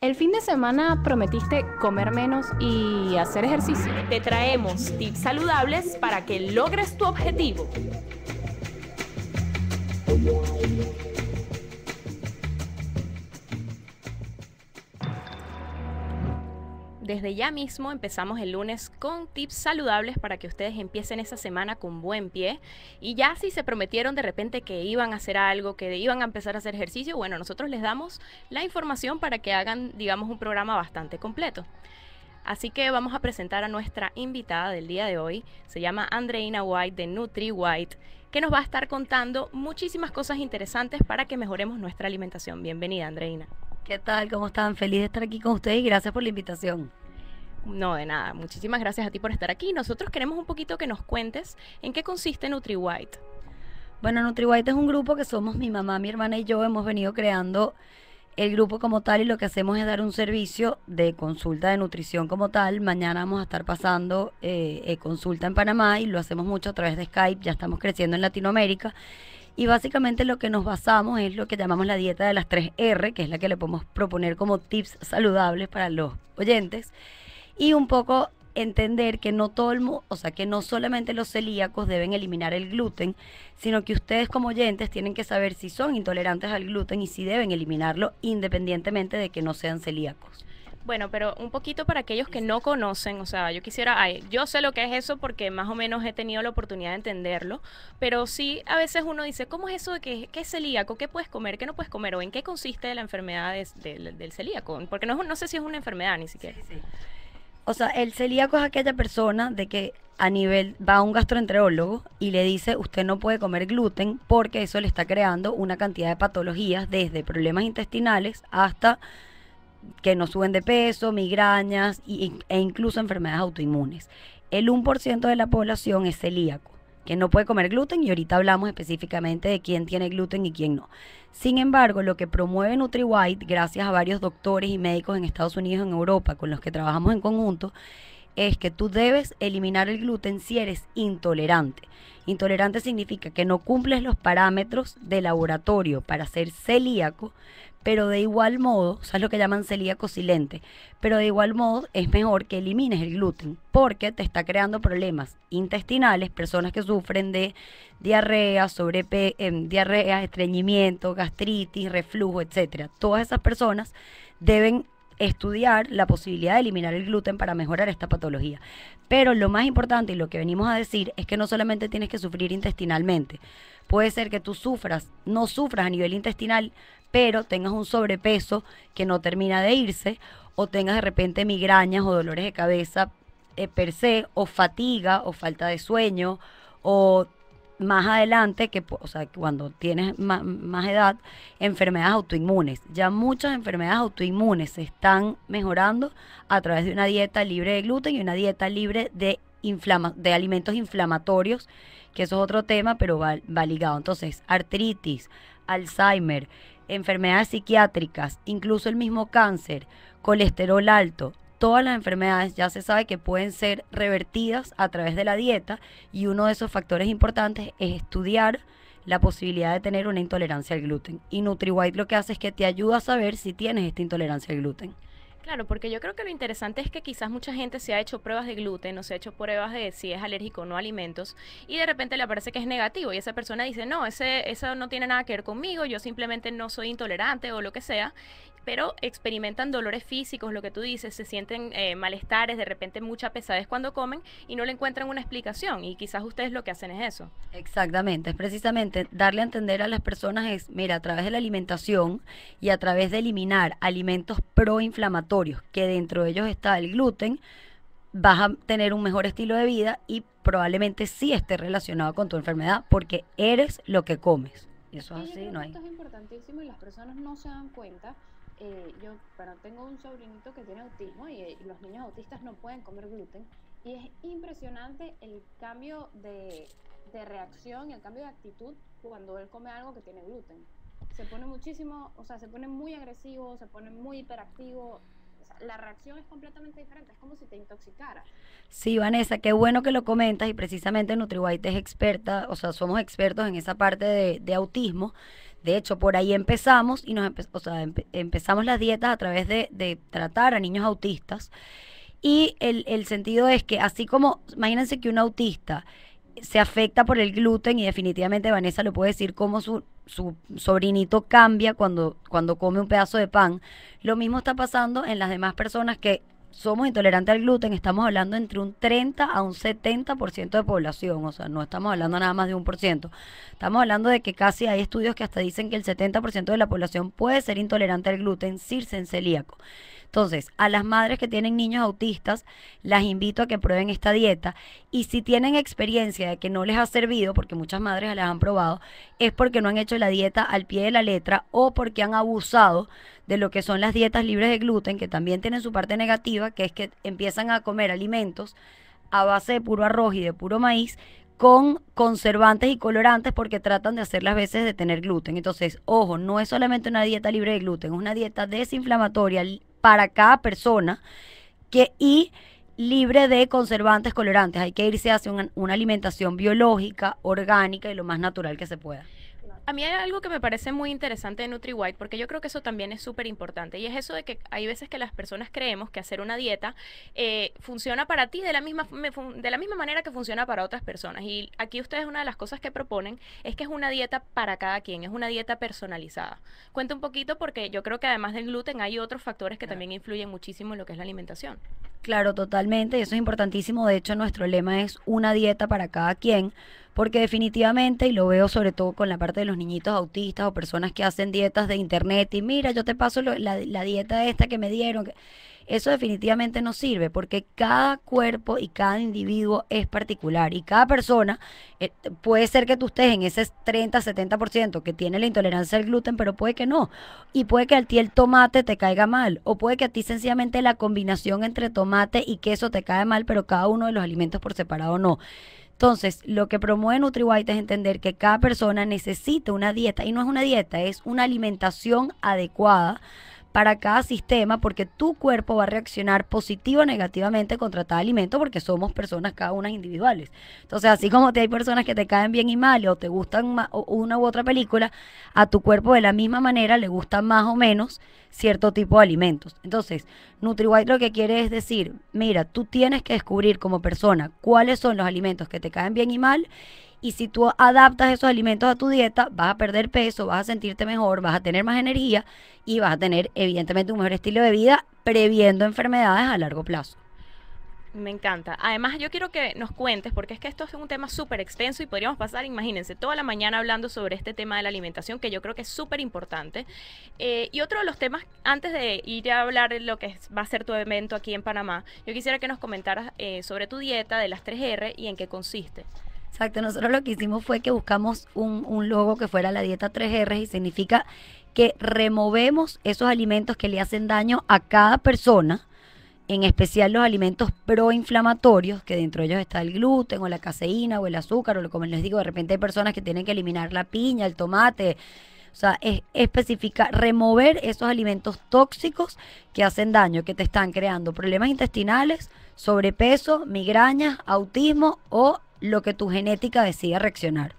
El fin de semana prometiste comer menos y hacer ejercicio. Te traemos tips saludables para que logres tu objetivo. desde ya mismo empezamos el lunes con tips saludables para que ustedes empiecen esa semana con buen pie. Y ya si se prometieron de repente que iban a hacer algo, que iban a empezar a hacer ejercicio, bueno, nosotros les damos la información para que hagan, digamos, un programa bastante completo. Así que vamos a presentar a nuestra invitada del día de hoy. Se llama Andreina White de Nutri White, que nos va a estar contando muchísimas cosas interesantes para que mejoremos nuestra alimentación. Bienvenida, Andreina. ¿Qué tal? ¿Cómo están? Feliz de estar aquí con ustedes y gracias por la invitación. No, de nada. Muchísimas gracias a ti por estar aquí. Nosotros queremos un poquito que nos cuentes en qué consiste NutriWhite. Bueno, NutriWhite es un grupo que somos mi mamá, mi hermana y yo. Hemos venido creando el grupo como tal y lo que hacemos es dar un servicio de consulta de nutrición como tal. Mañana vamos a estar pasando eh, eh, consulta en Panamá y lo hacemos mucho a través de Skype. Ya estamos creciendo en Latinoamérica. Y básicamente lo que nos basamos es lo que llamamos la dieta de las 3R, que es la que le podemos proponer como tips saludables para los oyentes y un poco entender que no todo o sea, que no solamente los celíacos deben eliminar el gluten, sino que ustedes como oyentes tienen que saber si son intolerantes al gluten y si deben eliminarlo independientemente de que no sean celíacos. Bueno, pero un poquito para aquellos que no conocen, o sea, yo quisiera, yo sé lo que es eso porque más o menos he tenido la oportunidad de entenderlo, pero sí a veces uno dice, ¿cómo es eso de que, es celíaco? ¿Qué puedes comer? ¿Qué no puedes comer? ¿O en qué consiste la enfermedad del celíaco? Porque no, no sé si es una enfermedad ni siquiera. Sí, sí. O sea, el celíaco es aquella persona de que a nivel va a un gastroenterólogo y le dice usted no puede comer gluten porque eso le está creando una cantidad de patologías desde problemas intestinales hasta que no suben de peso, migrañas e incluso enfermedades autoinmunes. El 1% de la población es celíaco que no puede comer gluten y ahorita hablamos específicamente de quién tiene gluten y quién no. Sin embargo, lo que promueve NutriWhite, gracias a varios doctores y médicos en Estados Unidos y en Europa con los que trabajamos en conjunto, es que tú debes eliminar el gluten si eres intolerante. Intolerante significa que no cumples los parámetros de laboratorio para ser celíaco, pero de igual modo, o sea, es lo que llaman celíaco silente, pero de igual modo es mejor que elimines el gluten porque te está creando problemas intestinales, personas que sufren de diarrea, sobre em, diarrea, estreñimiento, gastritis, reflujo, etcétera. Todas esas personas deben estudiar la posibilidad de eliminar el gluten para mejorar esta patología. Pero lo más importante y lo que venimos a decir es que no solamente tienes que sufrir intestinalmente, puede ser que tú sufras, no sufras a nivel intestinal, pero tengas un sobrepeso que no termina de irse o tengas de repente migrañas o dolores de cabeza eh, per se o fatiga o falta de sueño o más adelante, que, o sea, cuando tienes más, edad, enfermedades autoinmunes. Ya muchas enfermedades autoinmunes se están mejorando a través de una dieta libre de gluten y una dieta libre de, de alimentos inflamatorios, que eso es otro tema, pero va, va ligado. Entonces, artritis, Alzheimer, enfermedades psiquiátricas, incluso el mismo cáncer, colesterol alto, todas las enfermedades ya se sabe que pueden ser revertidas a través de la dieta y uno de esos factores importantes es estudiar la posibilidad de tener una intolerancia al gluten. Y NutriWhite lo que hace es que te ayuda a saber si tienes esta intolerancia al gluten. Claro, porque yo creo que lo interesante es que quizás mucha gente se ha hecho pruebas de gluten o se ha hecho pruebas de si es alérgico o no a alimentos y de repente le aparece que es negativo y esa persona dice, no, ese, eso no tiene nada que ver conmigo, yo simplemente no soy intolerante o lo que sea pero experimentan dolores físicos, lo que tú dices, se sienten eh, malestares, de repente mucha pesadez cuando comen y no le encuentran una explicación y quizás ustedes lo que hacen es eso. Exactamente, es precisamente darle a entender a las personas es, mira, a través de la alimentación y a través de eliminar alimentos proinflamatorios, que dentro de ellos está el gluten, vas a tener un mejor estilo de vida y probablemente sí esté relacionado con tu enfermedad porque eres lo que comes. Eso es así, no hay. Esto es importantísimo y las personas no se dan cuenta eh, yo pero tengo un sobrinito que tiene autismo y, eh, los niños autistas no pueden comer gluten. Y es impresionante el cambio de, de reacción, el cambio de actitud cuando él come algo que tiene gluten. Se pone muchísimo, o sea, se pone muy agresivo, se pone muy hiperactivo, la reacción es completamente diferente, es como si te intoxicara. Sí, Vanessa, qué bueno que lo comentas y precisamente White es experta, o sea, somos expertos en esa parte de, de autismo. De hecho, por ahí empezamos y nos o sea, empezamos las dietas a través de, tratar a niños autistas. Y el, sentido es que así como, imagínense que un autista se afecta por el gluten y definitivamente Vanessa lo puede decir como su, su, sobrinito cambia cuando, cuando come un pedazo de pan. Lo mismo está pasando en las demás personas que somos intolerantes al gluten, estamos hablando entre un 30 a un 70% de población, o sea, no estamos hablando nada más de un por ciento. Estamos hablando de que casi hay estudios que hasta dicen que el 70% de la población puede ser intolerante al gluten sin celíaco. Entonces, a las madres que tienen niños autistas, las invito a que prueben esta dieta. Y si tienen experiencia de que no les ha servido, porque muchas madres las han probado, es porque no han hecho la dieta al pie de la letra o porque han abusado de lo que son las dietas libres de gluten, que también tienen su parte negativa, que es que empiezan a comer alimentos a base de puro arroz y de puro maíz con conservantes y colorantes porque tratan de hacer las veces de tener gluten. Entonces, ojo, no es solamente una dieta libre de gluten, es una dieta desinflamatoria, para cada persona que, y libre de conservantes, colorantes. Hay que irse hacia una, una alimentación biológica, orgánica y lo más natural que se pueda a mí hay algo que me parece muy interesante de NutriWhite, porque yo creo que eso también es súper importante, y es eso de que hay veces que las personas creemos que hacer una dieta eh, funciona para ti de la, misma, de la misma manera que funciona para otras personas. Y aquí ustedes una de las cosas que proponen es que es una dieta para cada quien, es una dieta personalizada. Cuenta un poquito porque yo creo que además del gluten hay otros factores que también influyen muchísimo en lo que es la alimentación. Claro, totalmente, eso es importantísimo. De hecho, nuestro lema es una dieta para cada quien porque definitivamente, y lo veo sobre todo con la parte de los niñitos autistas o personas que hacen dietas de internet y mira, yo te paso la, dieta esta que me dieron, eso definitivamente no sirve porque cada cuerpo y cada individuo es particular y cada persona, eh, puede ser que tú estés en ese 30, 70% que tiene la intolerancia al gluten, pero puede que no. Y puede que a ti el tomate te caiga mal o puede que a ti sencillamente la combinación entre tomate y queso te caiga mal, pero cada uno de los alimentos por separado no. Entonces, lo que promueve NutriWhite es entender que cada persona necesita una dieta, y no es una dieta, es una alimentación adecuada para cada sistema porque tu cuerpo va a reaccionar positiva o negativamente contra cada alimento porque somos personas cada una individuales. Entonces, así como te hay personas que te caen bien y mal o te gustan una u otra película, a tu cuerpo de la misma manera le gustan más o menos cierto tipo de alimentos. Entonces, NutriWhite lo que quiere es decir, mira, tú tienes que descubrir como persona cuáles son los alimentos que te caen bien y mal y si tú adaptas esos alimentos a tu dieta, vas a perder peso, vas a sentirte mejor, vas a tener más energía y vas a tener evidentemente un mejor estilo de vida, previendo enfermedades a largo plazo. Me encanta. Además, yo quiero que nos cuentes, porque es que esto es un tema súper extenso y podríamos pasar, imagínense, toda la mañana hablando sobre este tema de la alimentación, que yo creo que es súper importante. Eh, y otro de los temas, antes de ir a hablar de lo que va a ser tu evento aquí en Panamá, yo quisiera que nos comentaras eh, sobre tu dieta de las 3R y en qué consiste. Exacto, nosotros lo que hicimos fue que buscamos un, logo que fuera la dieta 3R y significa que removemos esos alimentos que le hacen daño a cada persona, en especial los alimentos proinflamatorios, que dentro de ellos está el gluten o la caseína o el azúcar, o lo, como les digo, de repente hay personas que tienen que eliminar la piña, el tomate, o sea, es específica remover esos alimentos tóxicos que hacen daño, que te están creando problemas intestinales, sobrepeso, migrañas, autismo o lo que tu genética decida reaccionar.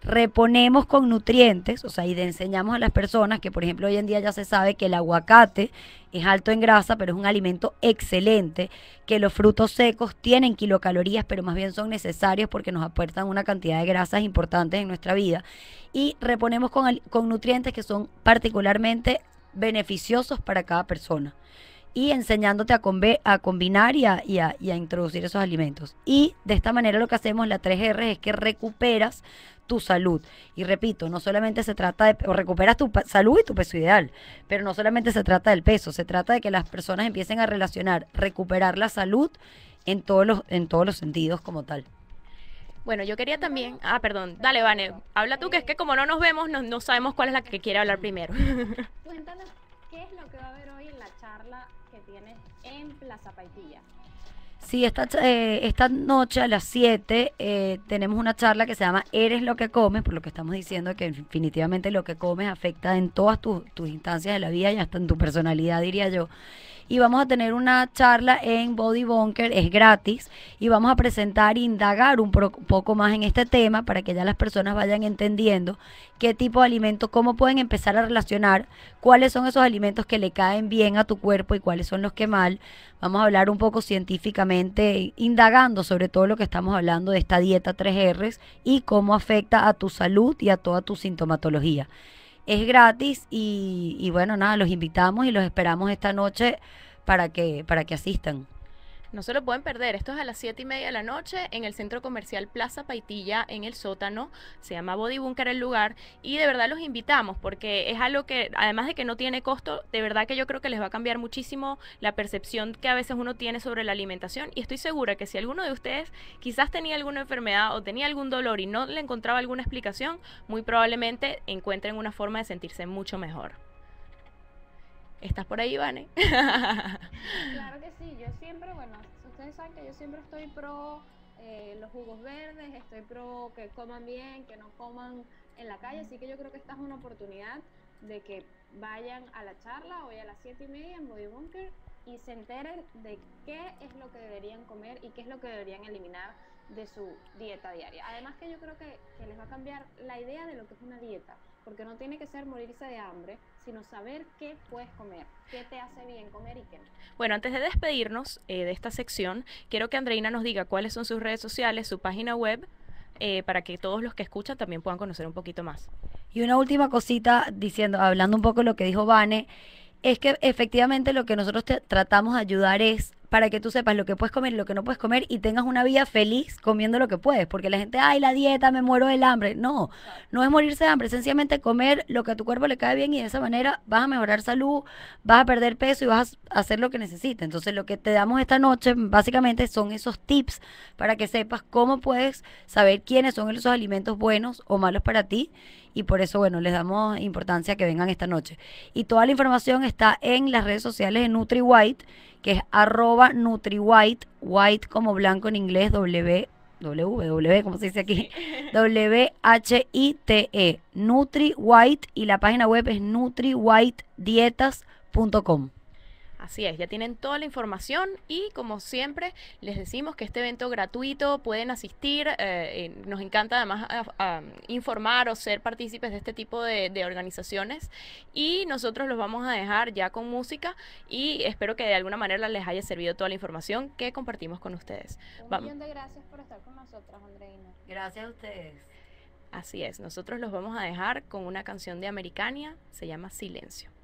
Reponemos con nutrientes, o sea, y le enseñamos a las personas que, por ejemplo, hoy en día ya se sabe que el aguacate es alto en grasa, pero es un alimento excelente, que los frutos secos tienen kilocalorías, pero más bien son necesarios porque nos aportan una cantidad de grasas importantes en nuestra vida. Y reponemos con, con nutrientes que son particularmente beneficiosos para cada persona y enseñándote a, a combinar y a, y, a, introducir esos alimentos. Y de esta manera lo que hacemos, la 3R, es que recuperas tu salud. Y repito, no solamente se trata de, o recuperas tu salud y tu peso ideal, pero no solamente se trata del peso, se trata de que las personas empiecen a relacionar recuperar la salud en todos los, en todos los sentidos como tal. Bueno, yo quería también. Ah, perdón. Dale, Vane. Habla tú, que es que como no nos vemos, no, no sabemos cuál es la que quiere hablar primero. Cuéntanos qué es lo que va a haber hoy en la charla en Plaza Paitilla. Sí, esta, eh, esta noche a las 7 eh, tenemos una charla que se llama Eres lo que comes, por lo que estamos diciendo que definitivamente lo que comes afecta en todas tus, tus instancias de la vida y hasta en tu personalidad, diría yo y vamos a tener una charla en Body Bunker, es gratis, y vamos a presentar e indagar un poco más en este tema para que ya las personas vayan entendiendo qué tipo de alimentos, cómo pueden empezar a relacionar, cuáles son esos alimentos que le caen bien a tu cuerpo y cuáles son los que mal. Vamos a hablar un poco científicamente, indagando sobre todo lo que estamos hablando de esta dieta 3 r y cómo afecta a tu salud y a toda tu sintomatología. Es gratis y, bueno, nada, los invitamos y los esperamos esta noche para que, para que asistan. No se lo pueden perder. Esto es a las 7 y media de la noche en el centro comercial Plaza Paitilla, en el sótano. Se llama Body Bunker el lugar. Y de verdad los invitamos porque es algo que, además de que no tiene costo, de verdad que yo creo que les va a cambiar muchísimo la percepción que a veces uno tiene sobre la alimentación. Y estoy segura que si alguno de ustedes quizás tenía alguna enfermedad o tenía algún dolor y no le encontraba alguna explicación, muy probablemente encuentren una forma de sentirse mucho mejor. ¿Estás por ahí, Ivane claro que sí, yo siempre, bueno, ustedes saben que yo siempre estoy pro eh, los jugos verdes, estoy pro que coman bien, que no coman en la calle, así que yo creo que esta es una oportunidad de que vayan a la charla hoy a las 7 y media en Body y se enteren de qué es lo que deberían comer y qué es lo que deberían eliminar de su dieta diaria. Además que yo creo que les va a cambiar la idea de lo que es una dieta porque no tiene que ser morirse de hambre, sino saber qué puedes comer, qué te hace bien comer y qué no. Bueno, antes de despedirnos eh, de esta sección, quiero que Andreina nos diga cuáles son sus redes sociales, su página web, eh, para que todos los que escuchan también puedan conocer un poquito más. Y una última cosita, diciendo, hablando un poco de lo que dijo Vane, es que efectivamente lo que nosotros te tratamos de ayudar es para que tú sepas lo que puedes comer y lo que no puedes comer y tengas una vida feliz comiendo lo que puedes. Porque la gente, ay, la dieta, me muero del hambre. No, no es morirse de hambre, sencillamente comer lo que a tu cuerpo le cae bien y de esa manera vas a mejorar salud, vas a perder peso y vas a hacer lo que necesites. Entonces, lo que te damos esta noche básicamente son esos tips para que sepas cómo puedes saber quiénes son esos alimentos buenos o malos para ti y por eso, bueno, les damos importancia que vengan esta noche. Y toda la información está en las redes sociales de NutriWhite, que es arroba NutriWhite, white como blanco en inglés, W. W, como se dice aquí, W-H-I-T-E, NutriWhite, y la página web es nutriwhitedietas.com. Así es, ya tienen toda la información y como siempre les decimos que este evento gratuito pueden asistir. Eh, nos encanta además ah, ah, informar o ser partícipes de este tipo de, organizaciones y nosotros los vamos a dejar ya con música y espero que de alguna manera les haya servido toda la información que compartimos con ustedes. Un millón de gracias por estar con nosotros, Andreina. Gracias a ustedes. Así es, nosotros los vamos a dejar con una canción de Americania, se llama Silencio.